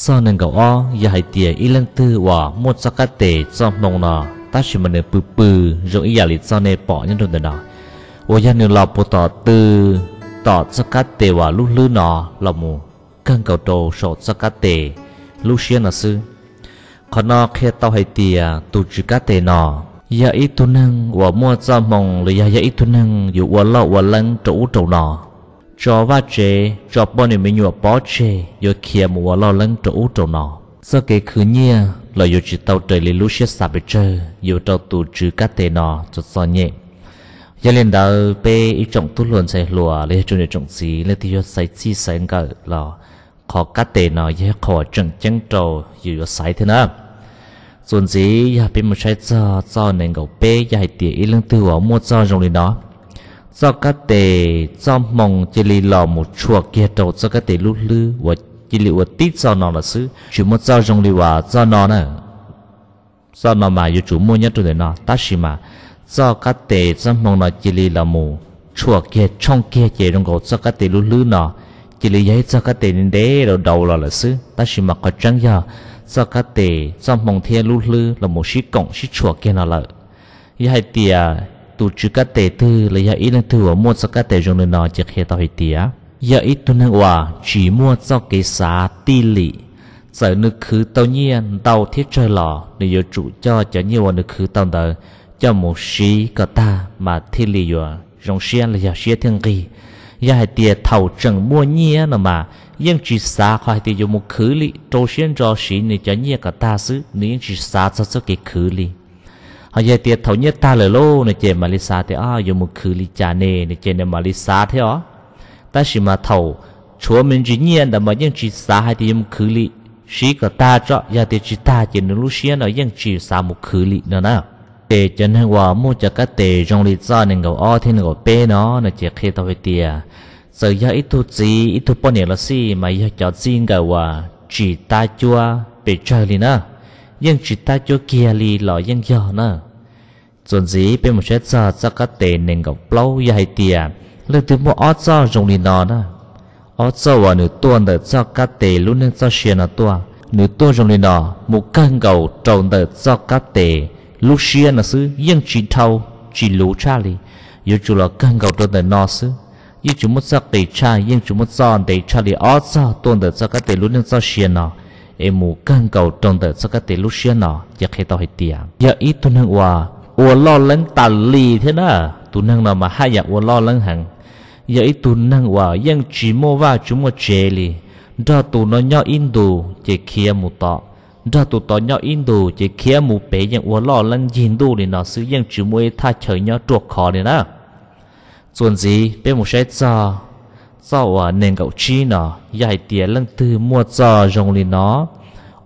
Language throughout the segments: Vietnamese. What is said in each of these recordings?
sau nên gạo o giờ hãy tiền ít lần tư và một sắc cá tệ cho mong nọ ta chỉ mình bự bự rồi giờ lịch sau này bỏ nhân rồi đó và giờ nên lọc bộ tỏ tư tỏ sắc cá tệ và lúc lư nọ là mù cần cầu đồ sọt sắc cá tệ lúc xưa là sư còn nọ khi tao hãy tiền tụ chữ cá tệ nọ giờ ít tu năng và mua cho mong rồi giờ ít tu năng dù và lọ và lăng trụ trụ nọ cho va chế cho bọn mình nhua bỏ chế yo kia mua lo lăng cho ú trâu nó sau cái khứ nhia là yo chỉ tàu trời lý lúc xét sạp bê chơi yo tàu tù trừ cá tê nó cho so nhẹ giờ lên đầu bê ý trọng tu luôn sẽ lùa lấy cho nên trọng gì lấy thì yo sai chi sai ngờ là khó cá tê nó yo khó chân chân trâu yo yo sai thế nào ส่วนสีอย่าเป็นมือใช้จอจอหนึ่งกับเป้ใหญ่เตี๋ยอีเรื่องตัวมัวจอตรงนี้เนาะ do cá tề do mong chỉ lì lò một chùa kia đầu do cá tề lú lư và chỉ lì và tít do nó là xứ chỉ một do trong lì và do nó nè do nó mà yêu chủ mua nhất rồi nó ta chỉ mà do cá tề do mong nó chỉ lì là mù chùa kia trong kia chỉ trong cổ do cá tề lú lư nó chỉ lì giấy do cá tề nên để đầu đầu là là xứ ta chỉ mà có trắng giờ do cá tề do mong thiên lú lư là một sĩ cộng sĩ chùa kia nó là như hai tiền tu chữ cá tề thư là giờ ít là thư ở mua sao cá trong nền nó chỉ khi tao hiểu tiếc giờ ít tu năng hòa chỉ mua cho cái xá ti lị sợ nước khứ tao nhiên tao thiết trời lò để giờ chủ cho cho nhiều vào nước khứ tao đỡ cho một sĩ có ta mà thi lì vừa rong xiên là giờ xiên thiên kỳ giờ hai tia thầu trần mua nhiên nữa mà nhưng chỉ xa khỏi thì dùng một khứ lì trâu xiên cho sĩ này cho nhia cả ta xứ nhưng chỉ xa cho số cái khứ lì họ giờ tiệt thấu nhất ta lời lô nè chè mà lì xa thế à dùng một khử lì cha nè nè chè nè mà lì xa thế ó ta chỉ mà thấu chúa mình chỉ nhiên đã mà những chỉ xa hay thì dùng khử lì sĩ có ta cho giờ tiệt chỉ ta chè nè lúc xưa nó những chỉ xa một khử lì nữa nè để chân hay hòa mua cho các tề trong lì do nè gầu o thì nè gầu bê nó nè chè khi tao về tiệt giờ giờ ít thu gì ít thu bao nhiêu là gì mà giờ cho riêng gầu à chỉ ta chua bị cho lì nè nhưng chỉ ta cho kia li lọ nhưng giờ nữa chuẩn gì bên một chết giờ cho các tệ nền gặp lâu ya hay tia lên từ mua ót cho dùng đi nọ nữa ót cho và nửa tuần để cho các tệ luôn nên cho xuyên là tua nửa tuần dùng đi nọ, một cân gầu trồng để cho các tệ lúc xuyên là xứ nhưng chỉ thâu chỉ lú cha li yêu chú là cân gầu trồng để nọ xứ yêu chú một cho tệ cha yêu chú một cho để cha li ót cho tuần để cho các tệ luôn nên cho xuyên nó emu căn cầu trong tờ sắc tế lúc xưa nọ giặc hay tao hay tiệt giờ ít tu năng hòa ua lo lắng tà lì thế đó tu năng nào mà hai giờ ua lo lắng hẳn giờ ít tu năng hòa yang chỉ mua vào chúng mua chè lì ra tu nó nhau in đồ chỉ kia mu tọ ra tu tọ nhau in đồ chỉ kia mu bé yang ua lo lắng nhìn đồ thì nó sử yang chỉ mua tha chơi nhau chuột khó này đó chuẩn gì bé một sẽ cho sau ở nền gạo chi nó dài tiền lần thứ mua giò rồng lì nó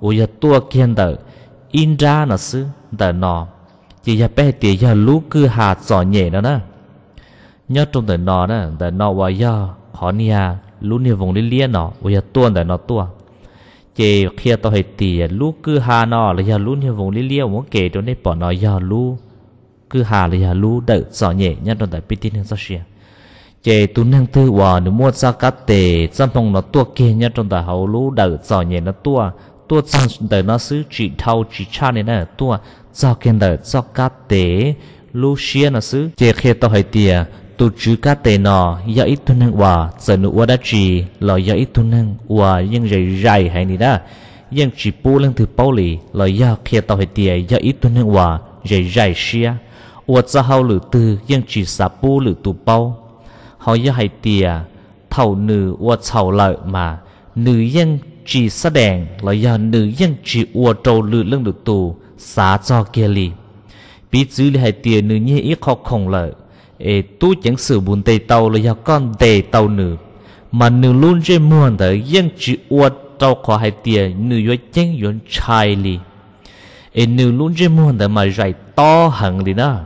ôi giờ tua kiên tờ in ra nó sư tờ nó chỉ giờ bé tiền giờ lú cứ hà giò nhẹ nó nè nhớ trong tờ nó nè tờ nó và giờ khó nia à, lú nia vùng lì lia nó ôi giờ tua tờ nó tua chỉ khi tao hay tiền lú cứ hà nó là giờ lú nia vùng lì lia muốn kể cho nên bỏ nó giờ lú cứ hà là giờ lú đợi giò nhẹ nhớ trong tờ biết tin hơn sao chế tu nương tư hòa nếu mua ra cá tề dân phong nó tua kia nhá trong tờ hậu lũ đỡ giỏ nhẹ nó tua tua sang tờ nó xứ chỉ thâu chỉ cha nên nó tua do kia đỡ do cá tề lũ xia nó xứ chế khi tao hay tìa tu chữ cá tề nọ giờ ít tu nương hòa giờ nữa hòa đã chỉ là do ít tu nương hòa nhưng dày dày hay nè nhưng chỉ bù lên từ bao lì là giờ khi tao hay tìa giờ ít tu nương hòa dày dày xia 我只好了，都用去杀波了，都包。họ giờ hay tìa thầu nữ và thầu lợi mà nữ dân chỉ sa đèn là giờ nữ dân chỉ ua trâu lự lưng được tù xá cho kia li bí chữ li hay tìa nữ nhi ít khó khổng lợi ê tu chẳng sự buồn tây tàu là giờ con tề tàu nữ mà nữ luôn trên muôn tới dân chỉ ua trâu khó hay tìa nữ yo chén yon chai li ê nữ luôn trên muôn tới mà dạy to hẳn đi đó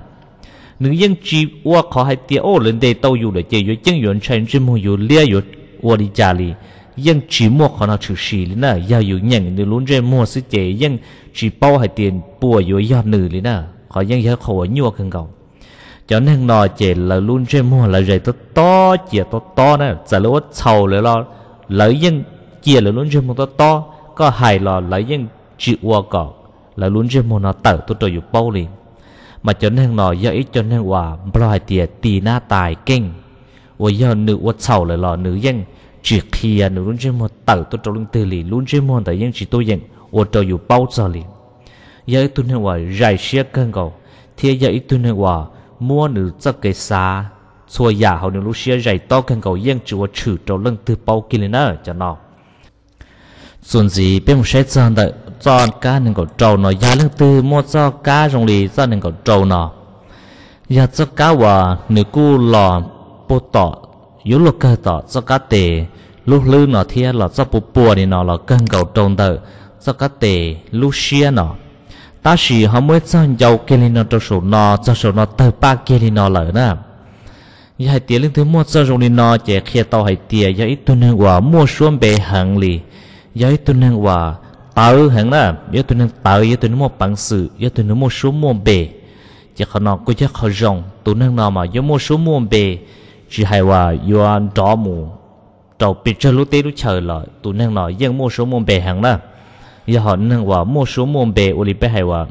nữ dân chỉ qua khó hay tiếc ô lên đây tàu dù để chơi dù chân yuan chen chỉ mua dù lia dù qua đi gia li dân chỉ mua khó nào chịu xì lên nè gia dù nhận nữ luôn chơi mua sự chơi dân chỉ bao hay tiền bùa dù gia nữ lên nè khó dân gia khổ nhua cần cầu cho nên nó chơi là luôn chơi mua là rầy to to chia to to nè giờ lúa sau rồi lo lợi dân chia là luôn chơi mua to to có hài lo lợi dân chỉ qua cọ là luôn chơi mua nó tở tôi trời dù bao liền mà cho nên nó dễ cho nên quả loài tiệt tì na tài kinh và giờ nữ và sau lại là nữ dân chỉ khi à nữ luôn chuyên một tẩu tôi trong lưng từ lì luôn chuyên một tại dân chỉ tôi dân và trời dù bao giờ lì giờ tôi nên quả dài xia cơn cầu thì giờ tôi nên quả mua nữ chắc cái xa xua giả họ nữ lúc xia dài to cơn cầu dân chỉ và trừ trong lưng từ bao kia lên nữa cho nó ส่วนสีเป็นเชษจันเด cho cá nên có trâu nó giá lưng tư mua cho cá rong lì cho nên có trâu nó giá cho cá và nữ cu lò bố tỏ yếu lô cơ tỏ cho cá tề lúc lư nó thia là cho bố bùa thì nó là cân cầu trông tờ cho cá tề lúc xia nó ta chỉ họ mới cho dầu kia lên nó cho số nó cho số nó tờ ba kia lên nó lỡ nè giờ hãy tiền lên thứ mua cho rong lì nó chạy khi tàu hãy tiền giờ ít tuần hàng quả mua xuống bề hàng lì giờ ít tuần hàng quả tớ hẳn là giờ tôi nên tớ giờ tôi nên một bằng sự giờ tôi nên một số mua bề chỉ khả năng có chắc khả rộng tôi nên nào mà giờ một số mua bề chỉ hay là do đó mù trâu bị chơi lúc tết lúc chờ lại tôi nên nói giờ một số mua bề hẳn là giờ họ nên là một số mua bề ở bên hay là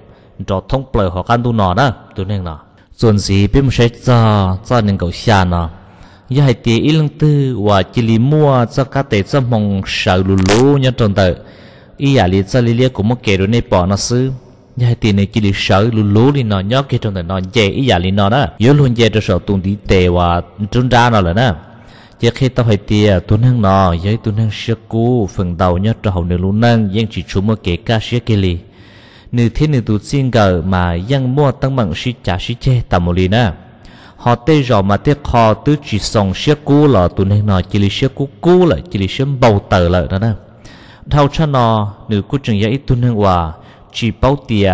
trò thông bờ họ căn tu nọ đó tôi nên nói chuẩn gì biết một sẽ cho cho nên cậu xa nó giờ hai tỷ ít lương tư và chỉ lì mua cho cá tệ cho mong sợ lù lù nhá tròn tờ ý à li cho li lia cũng muốn kể rồi nè bỏ nó xứ nhà thì này chỉ li sợ lù lú li nó nhớ cái trong đời nó dễ ý à li nó đó yếu luôn dễ cho sợ tuần đi tệ và trốn ra nó rồi nè chỉ khi ta phải tia tu nang nó với tu nang sẽ cú phần đầu nhớ cho hậu nữ lú nang, giang chỉ chú mua kể ca sẽ kể li nữ thế nữ tu xin gờ mà giang mua tăng bằng sĩ trả sĩ che tạm một li nè họ tê rõ mà tê kho tứ chỉ sòng sẽ cú là tu hàng nó chỉ li sẽ cú cú là chỉ li sẽ bầu tờ lợi đó nè thao cha nọ nữ cô trường ya ít tuân hương hòa chỉ bao tia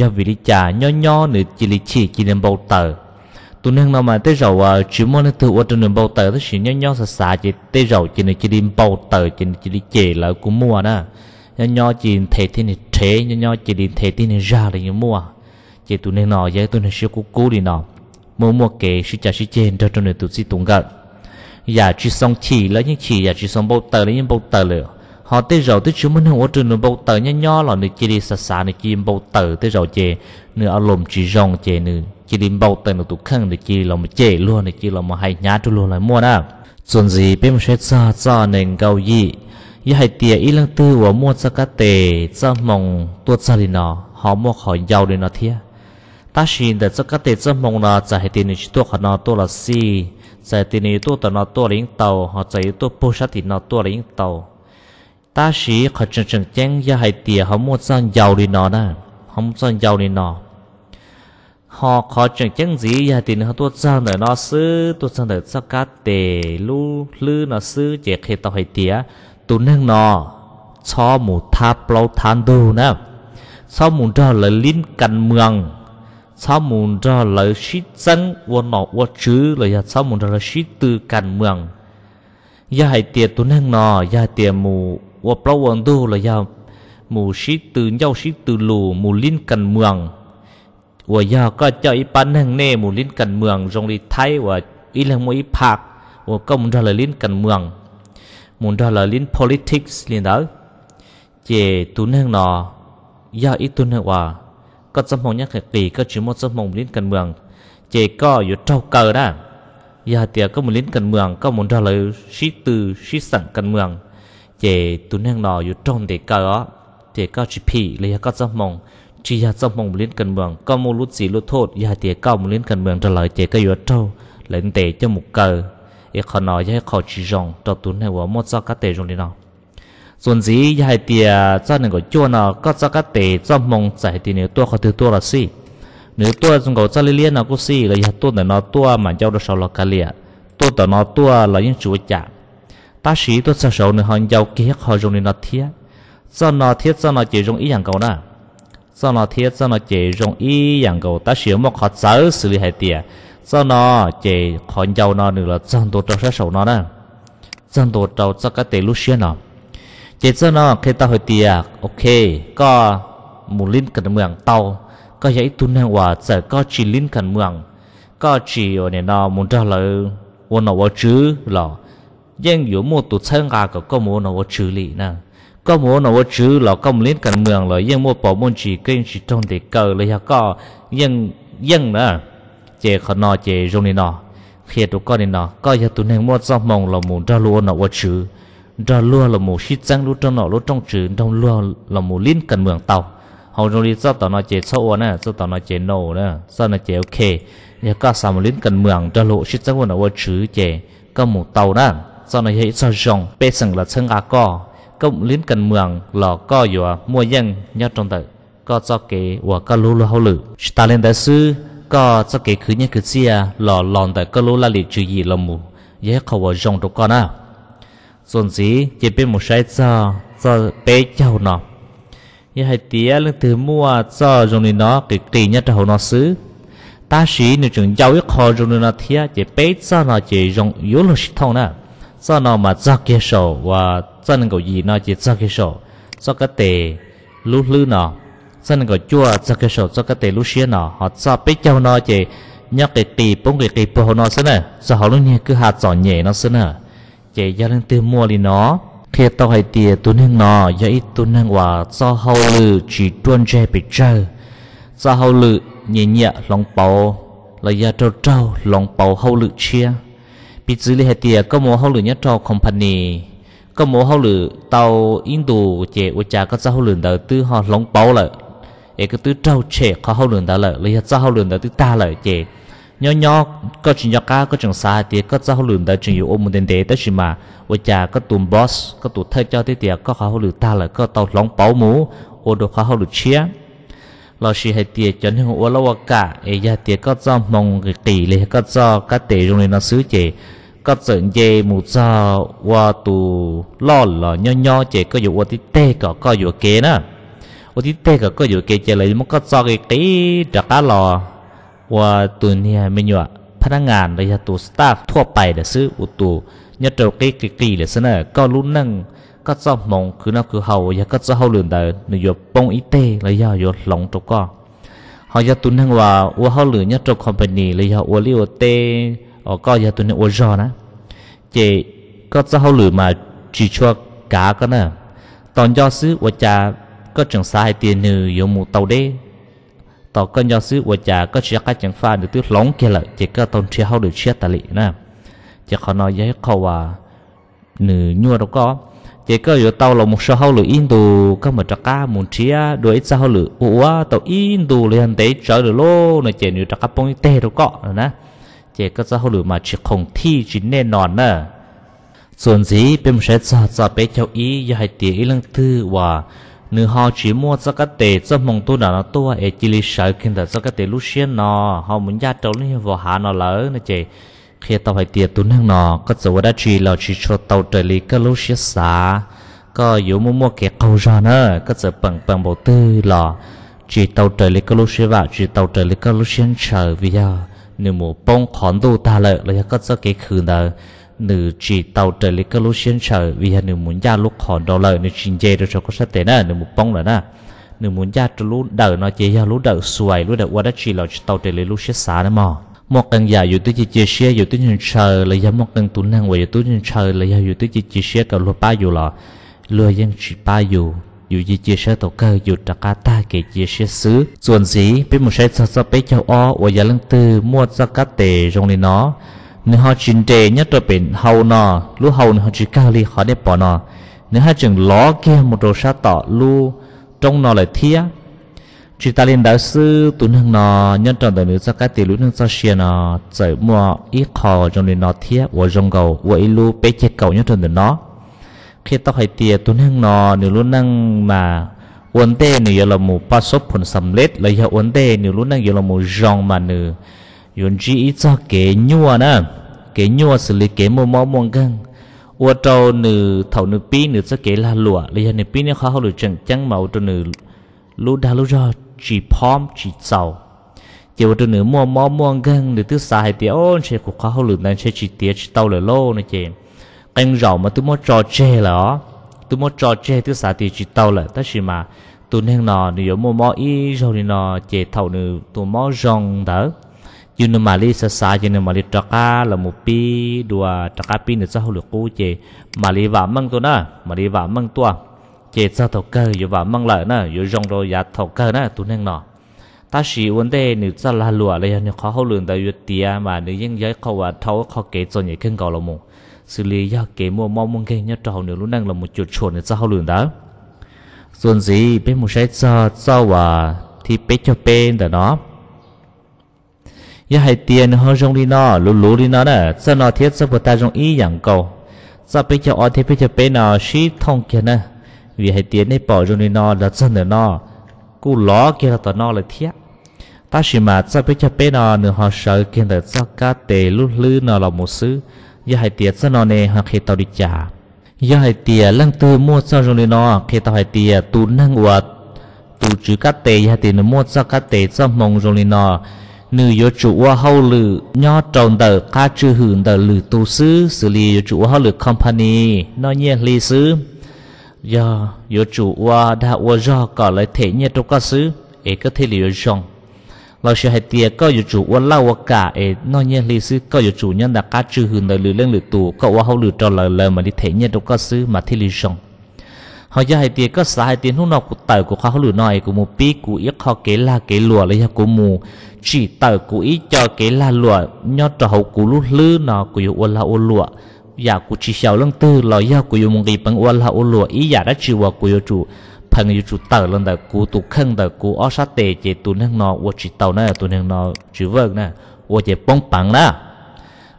ya vị đi chả nho nho nữ chỉ lý chỉ chỉ nên bao tờ tuân hương nào mà tới rồi à chỉ muốn nên ở trên đường bao tờ tới chỉ nho nho sà sà chỉ tới rồi chỉ nên chỉ đi bao tờ chỉ nên chỉ đi chỉ là cũng mua đó nho nho chỉ thấy thế này thế nho nho chỉ đi thể thế này ra là như mua chỉ tuân hương nọ vậy tuân hương siêu cố cố đi nọ mua mua kể sẽ trả sẽ trên cho cho nên tụi sĩ tụng gần giả dạ, chỉ song chỉ là những chỉ giả dạ, chỉ song bao tờ là những bao tờ lửa họ tới rồi tới chúng mình không ở trường bầu tờ nho nho là nữ chỉ đi xa xa nữ chỉ bầu tờ tới rồi chè nữ ở lồm chỉ rong chè nữ chỉ đi bầu tờ nữ tụ khăn nữ chỉ là một chè luôn nữ chỉ là một hai nhát luôn lại mua đó chuẩn gì bên sẽ xa xa nên cầu gì y hai tia y lăng tư của mua xa cá tề xa mong tuột xa đi nó họ mua khỏi giàu đi nó thia ta xin để cho các tề cho mong là chả hai tiền nữ chỉ tuột khỏi nó tuột là si chả tiền nữ tuột nó tuột là những tàu họ chả tuột bốn sát thì nó tuột là những tàu ta sĩ khởi chân chân chén ra hai tìa họ muốn son giàu đi nó nè không son giàu đi nó họ khó chân chân gì ra tiền họ tuốt sang để nó sư tuốt sang để sao cá tề lu lư nó sư chỉ khi tao hay tía tu nâng nó cho mù tha plau than đồ nè cho mù cho là lín cần mường cho mù cho là sĩ dân vô nọ vô chứ là cho mù cho là sĩ tư cần mường giờ hay tía tu nâng nó giờ tía mù và là nhau, 我不忘都了要，母是 từ nhau 是 từ lù mù liên cần mường, 我要个叫一般人呢 mù liên cần mường rong đi thay và ít là mỗi phạt, 我 công ra là liên cần mường, muốn ra là liên politics liên đó, chế tu nương nọ, giao ít tu nương hòa, có tâm hồn nhắc kỳ có chỉ một tâm hồn liên cần mường, chế có yếu trâu cờ đó, giờ thì có một liên cần mường có muốn ra là sĩ từ sĩ sẵn cần mường chế tu nương nọ yu trong để cờ á chế cao chỉ phì lấy các giấc mộng chỉ ya giấc mộng liên cần mường có một lúc gì lúc thốt ya chế cao một liên cần mường trở lại chế cái yu trâu lên tệ cho một cờ ít khó nói với khó chỉ rong cho tu nương của một do các tệ rong đi nào ส่วนสียายเตียเจ้าหนึ่งก็จวนอ่ะก็จะก็เตะเจ้ามองใจตีเนื้อตัวเขาถือตัวละสิเนื้อตัวจงก็จะเลี้ยนอ่ะก็สิเลยยาตัวเนื้อตัวมันเจ้าเราชอบเรากะเลียตัวต่อเนื้อตัวเรายังช่วยจ่า ta sĩ tôi sợ sầu nên họ giàu kia họ dùng nên nó thiết do nó thiết do nó chỉ dùng ý dạng cầu nè do nó thiết do nó chỉ dùng ý dạng cầu ta sửa một họ sợ xử lý hai tiền do nó chỉ họ giàu nó nữa là dân tổ trâu sợ sầu nó nè dân tổ trâu cho cái tiền lúc xưa nó chỉ do nó khi ta hồi tiền ok có một linh cần mường tàu có giấy tuân hàng hòa giờ có chỉ linh cần mường có chỉ ở nền nó muốn trả lời quân nó vào chứ lò nhưng yếu mô tụ chân gà có có mô nó xử lý nè có mô nó chữ là công liên cần mường là nhưng mô bỏ môn chỉ kênh chỉ trong để cờ lấy là có nhưng nhưng nè chế khó nọ chế rung nọ khi tụ con nọ có giờ tụ nên mua rau mồng là muốn ra luôn nó quá chữ ra luôn là muốn xịt răng luôn trong nọ luôn trong chữ trong luôn là muốn liên cần mường tàu hầu rung đi rau tàu nọ chế sâu nè rau tàu nọ chế nổ nè sau nọ chế ok giờ có sao mà liên cần mường ra lúa xịt răng nọ quá chữ chế có một tàu nè cho nó hệ cho rồng bê sừng là chân à co cộng liên cần mường lò co dùa mua dân nhau trong tự có cho kế của co lô lô hậu lử ta lên đại sư có cho kế khứ nhân khứ chia à, lò lòn tại co lô la lì trừ gì lò mù dễ khẩu vào rồng đồ con à dồn dĩ chỉ biết một sai cho cho bé châu nó như hai tía lên từ mua cho rồng nó cái kỳ nhất hậu nó xứ ta sĩ nữ trường giáo ước họ rồng nó thía chỉ bé cho nó chỉ rồng yếu lo thông nè do nó mà do kia sổ và do nên có gì nó chỉ do kia sổ do cái tề lú lư nó do nên có chua do kia sổ do cái tề lú xía nó họ do biết châu nó chỉ nhớ cái tì bông cái cái bông nó xí nè do họ luôn nghe cứ hạt giỏ nhẹ nó xí nè à. chỉ giờ lên từ mua đi nó khi tao hay tìa tu nương nó do ít tu nương và do hậu lư chỉ tuân chơi bị chơi do họ lư nhẹ nhẹ lòng bầu là giờ trâu trâu lòng bầu họ lư chia bị xử lý hệ tiệt có mùa hậu lửa nhất cho company có mùa hậu lửa tàu in đồ chế ô có sao hậu lửa đầu tư họ lóng bao lợi cái tứ trâu chế khó hậu lửa đó lợi lấy hết sao đầu tư ta lợi chế nhỏ nhỏ có chuyện nhỏ cá có chuyện xa thì có sao hậu lửa đó chuyện ôm tiền tế tới chuyện mà ô có tụm boss có tụt thay cho thế tiệt có khó hậu lửa ta lợi có tàu lóng bao mũ ô đồ khó hậu lửa เราชีให้เตียจนให้หัวละวกะเอยยเตียก็จอมมองตีเลยก็จอก็เตยตรงเลยนะซื้อเจก็เสิร์ญเจมูจอว่าตูล่อหล่อย่อๆเจก็อยู่วัดที่เตะก็ก็อยู่เกนะวัดที่เตะก็ก็อยู่เกเจเลยมันก็จอเกตีจักหล่อว่าตัวเนี่ยไม่หยาพนักงานระยะตัวสตาฟทั่วไปเดซื้ออุตูเนี่ยเจ้าเกตีเลยเสนอก็รุ่นนั่ง cắt dòng mong cứ nào cứ hầu và cắt dòng hầu lường đời nửa giờ bông y tế lấy ya giờ lòng trục co họ ya tuân hàng hòa u hậu lường nhất trục company lấy ya ua liu tê ở co ya tuân ua giò nè chị cắt dòng hầu lường mà chỉ cho cả cái nè tòn do sứ ua cha có trường sai tiền nửa giờ mù tàu đê tàu con do sứ ua cha có chỉ các chẳng pha được tiếc lóng kia lại chỉ có tòn chia hầu được chia tài lị nè chỉ họ nói với họ hòa nửa nhua đâu có cái cơ yếu tàu là một số hậu lửa in đồ các mà trắc cá muốn chia đuổi ít sao lửa ủa tàu in đồ liền tế trở được lô này chỉ nếu trắc cá bông tê được có rồi nè chỉ có sao lửa mà chỉ không thi chỉ nên nòn nè ส่วนสีเป็นเศษซาซาเป็ดเจ้าอีอย่าให้เตี๋ยอีลังทื่อว่าเนื้อหอจีมัวสักเตะจะมองตัวหนาตัวเอจิลิเสกินแต่สักเตะลูเชียนนอหอมุนยาเจ้านี่ว่าหานอเลอนะเจ khi tàu hải tiệt tuấn hăng nọ có dấu đã chỉ là chỉ cho tàu trở lý các lối xe xá có yếu mua mua cái câu ra nữa có dấu bằng bằng bộ tư là chỉ tàu trở lý các lối xe vào chỉ tàu trở lý các lối xe chờ vì giờ à. nếu mua bông khón đồ ta lợi là có dấu cái khử đó nếu chỉ tàu trở lý các lối xe chờ vì giờ à, nếu muốn gia lúc khón đồ lợi nếu chỉ dây được cho có sát tế nữa nếu mua bông nữa nếu muốn gia cho lúc đợi nó chỉ ra lúc đợi xuôi lúc đợi qua đã chỉ là tàu trở lý lúc xe xá nữa mà một cần giàu dù tới chia sẻ dù tới nhân sờ là do một cần tụ năng và dù tới nhân sờ là do dù tới chia sẻ cả lúa ba dù lọ lúa dân chỉ ba dù dù gì chia sẻ tổ cơ dù trả cá ta kể chia sẻ xứ xuân gì biết một sai sao sao biết châu o và giờ lần tư mua ra cá tệ trong này nó nếu họ chín tệ nhất là bên hầu nọ lú hầu họ chỉ cao ly họ để bỏ nọ nếu họ chừng ló kia một đồ sa tỏ lú trong nó lại thiếc chỉ ta lên đạo sư tuấn hưng nọ nhân trọng đời nữ cho cái tỷ lũ nương cho xe nọ chở mua ít khó trong nền nọ thiết của rồng cầu của ít lũ bé chết cầu nhân trọng đời nó khi tao hay tiệt tuấn hưng nọ nữ luôn nương mà uốn tê nữ giờ là mù ba số phần sầm lết lấy giờ uốn tê nữ luôn nương giờ là mù rong mà nữ yun chỉ ít cho kế nhua nè kế nhua xử lý kế mồm mỏ mua găng uốn trâu nữ thầu nữ pi nữ cho kế là lụa lấy giờ nữ pi nữ khó hơn được chẳng chẳng màu trâu nữ lũ đa lũ rọt chỉ phom chỉ giàu chỉ vào nửa mua mua mua gần để thứ sai thì ôn sẽ cuộc khóa hậu lượng này sẽ chỉ tiếc chỉ tàu lại lô này chị canh rau mà tôi mua trò chê là tôi mua trò chê thứ sai thì chỉ tàu lại tất nhiên mà tôi nên nò nửa mua mua y rồi nò nọ chị thầu nữa tôi mua rong đó chứ nếu mà đi xa xa chứ nếu mà đi trắc cá là một pi đùa trắc cá pi nửa sau hậu lượng cô chị mà đi vào măng tôi nè mà đi vào măng tôi chế cho thầu cơ dù vào măng lợn nữa, dù rong rồi giá dạ thầu cơ nữa, tu nên nọ ta chỉ vấn đề nếu cho là lúa lấy nhau khó hậu lượng tại tia mà nếu những giấy khó và thâu khó kế cho những kênh cầu là mù xử lý do kế mua mong mong kênh nhau trâu nếu lúc năng là một chút chuột để cho hậu lượng đó rồi gì bên một sai cho cho và thì bé cho bên đó nó giờ hai tiền hơn rong đi nọ, lú lú đi nó nè cho nó thiết cho ta rong ý dạng cầu cho bé cho ở thì bé cho bé nó ship thông kia nè vì hãy tiến này bỏ rồi nó là chân nữa nó cú ló kia là tao nó là thiệt. ta chỉ mà cho biết cho bé nó nửa họ sợ kia là cho cá tề lú lư nó là một xứ giờ hãy tiệt cho nó nè họ khi tao đi trả giờ hãy tiệt lăng tư mua cho rồi nó khi tao hãy tiệt tu năng uất tu chữ cá tề giờ tiệt nó mua cho cá tề cho mong rồi nó nữ yo chủ wa hậu lữ nho tròn tờ ca chư hưởng tờ lữ tu sư xử lý yo chủ wa hậu lự company nó nhẹ lý sư giờ yo chủ wa đã wa do có lại thể nhẹ trong ca xứ, ấy có thể liệu dòng, lão sư hay tiệt có yo chủ wa lao wa cả ấy nó nhẹ lý sư có yo chủ nhân đã cá trừ hưởng đời lừa lên lừa tù có wa hậu lừa trò lời lời mà đi thể nhẹ trong ca xứ, mà thể liệu dòng, họ giờ hay tiệt có xã hay tiệt hôm nào của tờ của khoa hậu lừa nói của một pi của ít họ kể là kể lùa lấy của mù chỉ tờ của ít cho kể là lùa nhau trò hậu của lú lư nó của yo wa lao lùa giả dạ, của chỉ xào lần tư lo ya của yêu mong kỳ bằng ual ha ulo ý giả dạ đã chịu của yêu chủ phần yêu chủ tờ lần đời của tụ khăn đời của ở sát tề chế tụ năng nọ của chỉ tàu nè tụ năng nọ chữ vợt nè của chế bông bằng nè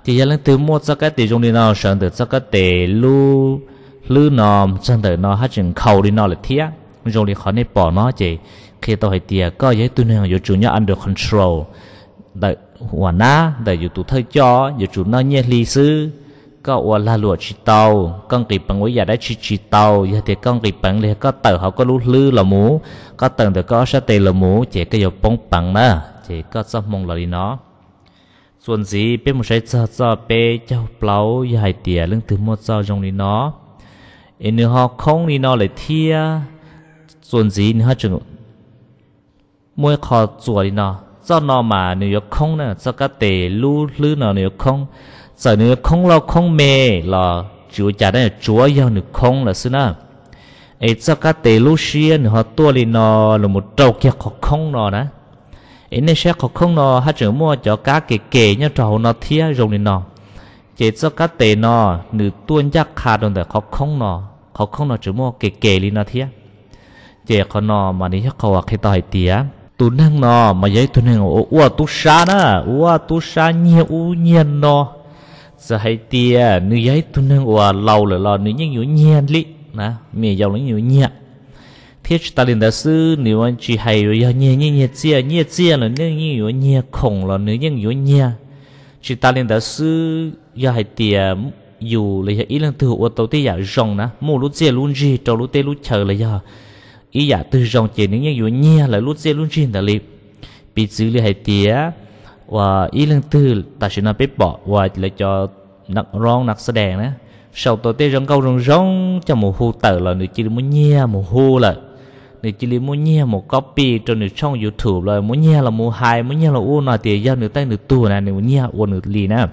thì giờ lần tư mua cho cái tề trong đi nọ sẵn từ cho cái tế lu lu nọ sẵn từ nọ hát chừng khâu đi nọ là thiết rồi đi khỏi nên bỏ nọ chế khi tàu hay tiề có giấy tụ năng yêu chủ nhớ under control tụ cho chủ đời หัวหน้าแต่อยู่ตัวเธอจออยู่จุดนั่นเนี่ยลีซื้อ cậu à, là lụa chỉ tàu con kỳ bằng với giờ đã chỉ chỉ tàu giờ thì con kỳ bằng thì có tờ họ có lú lư là mũ có tầng thì có sát tê là mũ chỉ cái giờ bóng bằng mà chỉ có sắp mong là đi nó xuân gì bé một sai cho cho bé cháu plau giờ hai tìa lưng từ một sao trong đi nó em nữa họ không đi nó lại thia xuân gì nữa chừng mỗi khó chuột đi nó do nó mà nếu không nè do cái tề lú lư nó nếu không sợ nữa không lo không mê là chúa chả đây là chúa giao nữa không là xin à, ấy cho cá tế lú xia nữa họ tua lên nó là một trâu kia họ không nó đó ấy nên sẽ họ không nó hát chữ mua cho cá kể kể nhá trâu nó thia rồng lên nó chế cho cá tế nó nữ tuôn giác khá đồng để họ không nó họ không nó chữ mua kể kể lên nó thia chế họ nó mà đi hát khẩu khi tỏi tiếc, tu năng nó mà giấy tu năng ủa tu sa nó ủa tu sa nhiều u nhiên nó sa hay tia nữ giấy tu nâng òa lâu là lo nữ nhân nhiều nhiên lý na mẹ giàu nữ nhiều nhiên thiết ta liền đã sư nếu anh chỉ hay rồi giờ nhiên nhiên nhiên chia nhiên chia là nữ nhân nhiều nhiên khổng là nữ nhân nhiều nhiên chỉ ta liền đã sư giờ hay tia dù là giờ ý lần từ ủa tàu tia giờ rong na mua lúc chia luôn gì trâu lúc tê lúc chờ là giờ ý giờ từ rong chỉ nữ nhân nhiều nhiên là lúc chia luôn gì là liệp bị xử liệu hay tia và ý lưng tư ta sẽ nó biết bỏ và lại cho nặc rong nặc sờ đèn đó sau tôi tê rong câu rong rong cho một hô tờ là người chỉ muốn nhia một hô là người chỉ muốn nhia một copy cho người trong youtube là muốn nhia là mua hai muốn nhia là u nào tiền giao người tay người tu này người nhia u người lì nè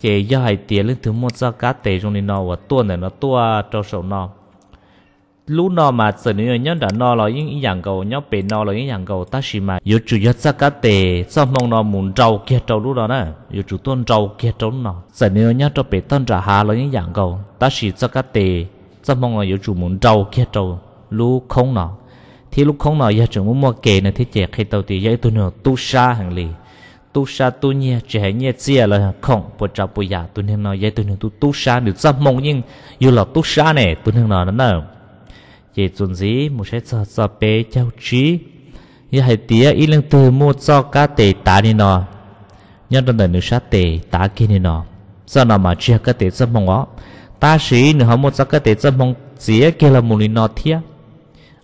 chỉ do hai tiền lưng thứ một sao cá tệ trong này nó và tua này nó tua trong sầu nó lúc nó mà xử lý ở nhân đã nó là những dạng cầu nhau bể nó là những dạng cầu ta chỉ mà yêu chủ nhất sắc cá tề sau mong nó muốn trâu kia trâu lúc đó nè yêu chủ tuân trâu kia trâu nó xử lý ở nhân cho bể tân trả hà là những dạng cầu ta chỉ sắc cá tề sau mong là yêu chủ muốn trâu kia trâu lúc không nó thì lúc không nó giờ chủ muốn mua kề nữa thì trẻ khi tàu thì dây tôi nữa tu sa hàng lì tu sa tu nhẹ chỉ hãy nhẹ chia là không bộ trâu bộ giả tôi nên nói dây tôi nữa tu tu sa được sau mong nhưng yêu là tu sa này tôi nên nói nó chỉ chuẩn gì một sẽ sợ sợ bé cháu trí như hai tía ý lần từ mua cho cá tệ tá đi nọ nhân đơn đời nữ sát tệ tá kia đi nọ do nào mà chưa cá tệ rất mong ó ta sĩ nữ họ mua cho cá tệ rất mong chỉ kia là một lý nọ thía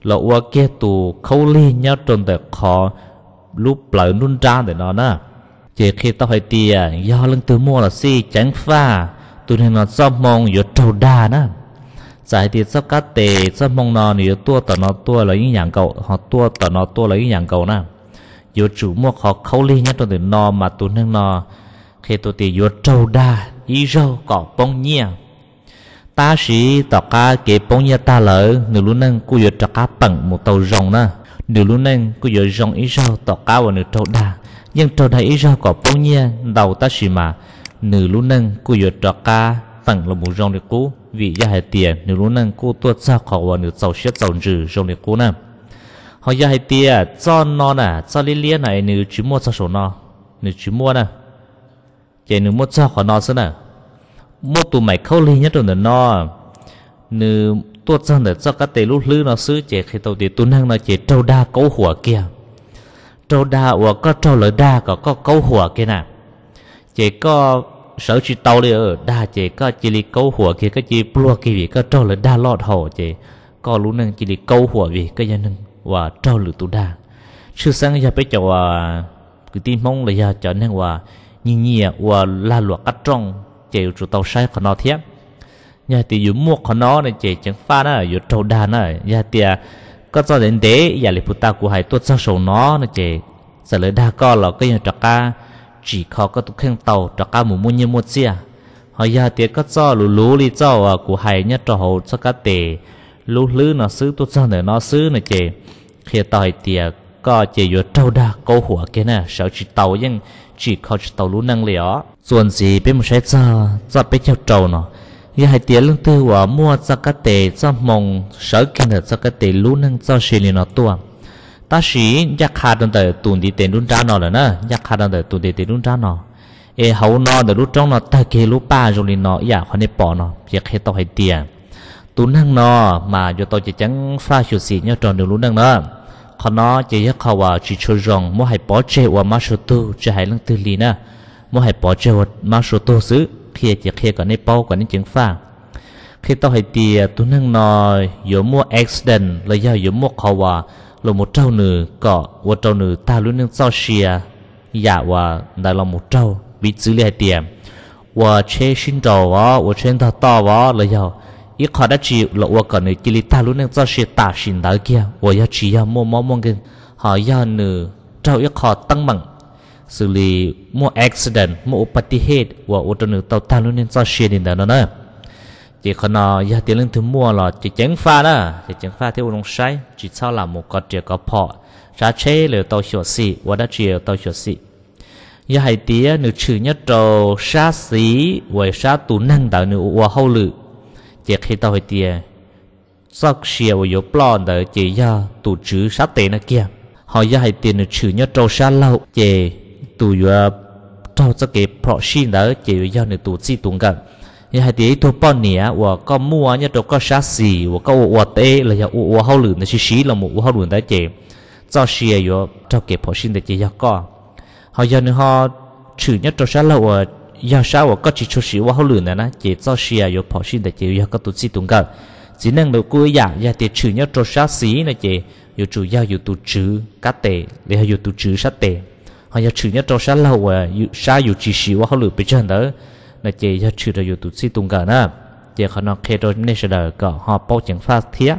lộ qua kia tù khâu ly nhau trồn đời khó lúc lỡ nôn ra để nó nè chỉ khi tao hỏi tìa do lần từ mua là si tránh pha tụi này nó do mong yếu trâu đà nè giải thì sắp cá tề sắp mong nó thì tua tờ nó tua lấy những nhàng cầu họ tua tờ nó tua lấy những nhàng cầu nè yếu chủ mua họ khâu ly nhất từ nó mà tu nâng nó khi tôi thì yếu trâu đa y râu cỏ bông nhia ta sĩ tỏ cá kế bông nhia ta lỡ nửa lúc nâng cô yếu trọ cá bằng một tàu rồng nè nửa lúc nâng cô yếu rồng y râu tỏ cá và nửa trâu đa nhưng trâu đa y râu cỏ bông nhia đầu ta sĩ mà nửa lúc nâng cô yếu trọ cá bằng là một rồng được cú vì gia hệ tiền nếu lúc năng cô tuột ra khỏi và nếu giàu xét giàu rử trong này cô nè họ gia hệ tiền cho nó nè cho liên liên này nếu chỉ mua cho số nó nếu chỉ mua nè chỉ nếu mua cho khỏi nó xí nè mua tụ mày khâu ly nhất rồi nó nếu tuột ra nữa cho các tế lúc lư nó xứ chỉ khi tàu thì tu năng nó chỉ trâu đa kia trâu đa và có trâu lỡ đa có có kia nè chỉ có sở chỉ tàu đi ở đa chế có chỉ lì câu หัว kia có chỉ plua kia vì có trâu là đa lọt hồ chế có lũ nâng chỉ lì câu หัว vì có gia nâng và trâu lử tu đa sư sáng giờ bây giờ à cứ tin mong là giờ trở nên và nhìn nhẹ và la lụa cắt trong chế chủ tàu sai của nó thiếp nhà thì dù mua của nó này chế chẳng pha nó dù trâu đa nó nhà thì à, có cho đến thế nhà lì phụ ta của hai tuốt sang sầu nó này chế sợ lời đa co là cái nhà trọc ca chỉ khó có tu khen tàu cho cả một muôn như một chia họ giờ tiệt có cho lú lú đi cho của hai nhà cho hậu cho cá tề lú lứ nó xứ tu cho nữa nó xứ này chị khi tỏi tiệt có chỉ vừa trâu đa hỏa kia nè sợ chỉ tàu nhưng chỉ khó chỉ tàu lú năng gì trâu nó nó hai mua cái cái tệ tệ năng liỏ ส่วนสีเป็นมุใช้จะจะไปเจ้าโจเนาะยาให้เตียเรื่องตัวมัวจะกะเตจะมองเสกินเถอะจะกะเตรู้นั่งเจ้าเชลีเนาะตัว ta sĩ nhắc hạt đơn tờ tùn đi tên run ra nó là nè nhắc hạt đơn tờ tùn đi tên run ra nó e hậu nó để lúc trong nó ta kê lúc ba rồi liền nó giả khoan bỏ nó việc hết tao hay tiền tùn năng nó mà do tao chỉ chẳng pha chịu gì nhau tròn đường lúc năng nó khó nó chỉ nhắc khâu à chỉ cho rằng mua hay bỏ chế và má số tu chỉ hay lăng tư lì nè mua hay bỏ chế và má số tu xứ khi chỉ khi còn nên bao còn nên chứng pha khi tao hay tiền tùn năng nó yếu mua accident là do yếu mua khâu à ลมุเจ้าหนึ่งก็วัวเจ้าหนึ่งตาลุ้นนังซอเชียอยากว่าได้ลมุเจ้าวิจิเลเตียมวัวเชื่อชินจาวะว่าเชื่อตาตาวะเลยยาอีกขอได้จีลวัวก็อนหนึ่งจิลิตาลุ้นนังซอเชียตาชินดาเกียว่าอยากจีอยากมั่วมั่วมั่งกันหายาหนึ่งเจ้าอีกขอตั้งมั่งสุรีมั่วอุบัติเหตุว่าว่าเจ้าหนึ่งตาลุ้นนังซอเชียนี่เด้อ่นอะ chỉ còn nó giờ tiền lương thứ mua là chỉ chén pha đó chỉ chén pha theo uống say chỉ sau là một con chỉ có phọ ra chế là tàu sửa xì và đã chỉ tàu sửa xì giờ hai tía nữ chữ nhất trâu xa xí với xa tu năng đạo nữ và hậu lự chỉ khi tàu hai tía sắc xìa và yếu plon đó chỉ giờ tu chữ xa tệ nữa kia họ giờ hai tía nữ chữ nhất trâu xa lâu chỉ tu yếu trầu cho cái phọ xin đó chỉ giờ nữ tu chi tùng gần như hai tí thu bao nĩa và có mua như đồ có sát xì và có và tê là giờ và hậu lửng là xí là một và hậu lửng đã chế do xìa cho kịp họ xin để chế cho có họ họ trừ nhất cho sát là và giờ sao và chỉ cho xí và hậu lửng là nó chế do xìa yo họ xin để chế cho có tụt xí tung cả chỉ năng được cuối giả giả thì trừ nhất cho sát xí là chế yo chủ giao yo tụt trừ tệ để họ yo tụt trừ tệ họ giờ trừ nhất cho sát là và sao yo chỉ xí và lửng bây giờ nữa là chị cho chữ YouTube si tung gần à chị khả năng khi rồi nên sẽ là họ bao chẳng phát thiết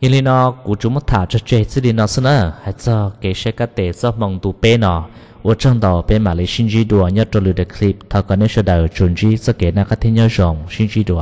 nhưng lên nó cũng chúng mất thả cho chị chỉ đi nó xin à hay cho cái sẽ cái tế cho mong tụ bé nó ở trong đó bé mà lấy sinh chi nhớ lưu được clip thao cái sẽ là chuẩn chi cho cái nào cái thiên nhớ rộng sinh chi